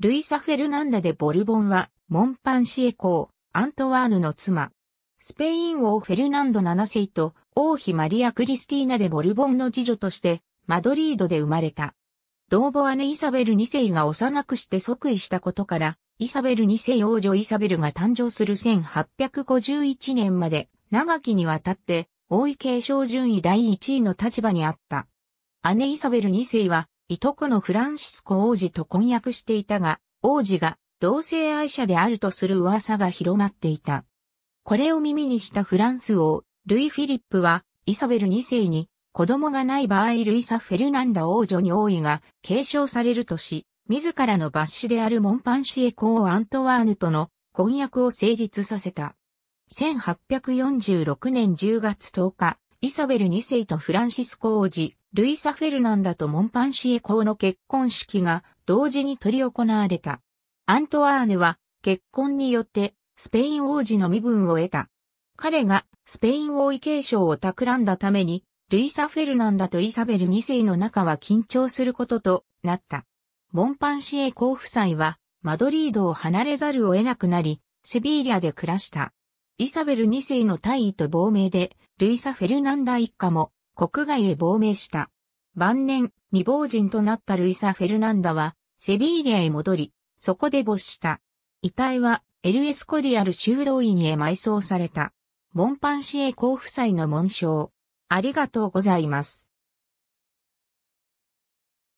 ルイサ・フェルナンダでボルボンは、モンパンシエ公、アントワーヌの妻。スペイン王フェルナンド7世と王妃マリア・クリスティーナでボルボンの次女として、マドリードで生まれた。同母姉イサベル2世が幼くして即位したことから、イサベル2世王女イサベルが誕生する1851年まで、長きにわたって、王位継承順位第1位の立場にあった。姉イサベル2世は、いとこのフランシスコ王子と婚約していたが、王子が同性愛者であるとする噂が広まっていた。これを耳にしたフランス王、ルイ・フィリップは、イサベル2世に、子供がない場合ルイサ・フェルナンダ王女に王位が継承されるとし、自らの抜子であるモンパンシエ公アントワーヌとの婚約を成立させた。1846年10月10日、イサベル2世とフランシスコ王子、ルイサ・フェルナンダとモンパンシエ公の結婚式が同時に取り行われた。アントワーヌは結婚によってスペイン王子の身分を得た。彼がスペイン王位継承を企んだために、ルイサ・フェルナンダとイサベル2世の中は緊張することとなった。モンパンシエ公夫妻はマドリードを離れざるを得なくなり、セビーリアで暮らした。イサベル2世の大位と亡命で、ルイサ・フェルナンダ一家も国外へ亡命した。晩年、未亡人となったルイサ・フェルナンダは、セビーリアへ戻り、そこで没した。遺体は、エルエスコリアル修道院へ埋葬された。モンパンシエ公夫妻の紋章。ありがとうございます。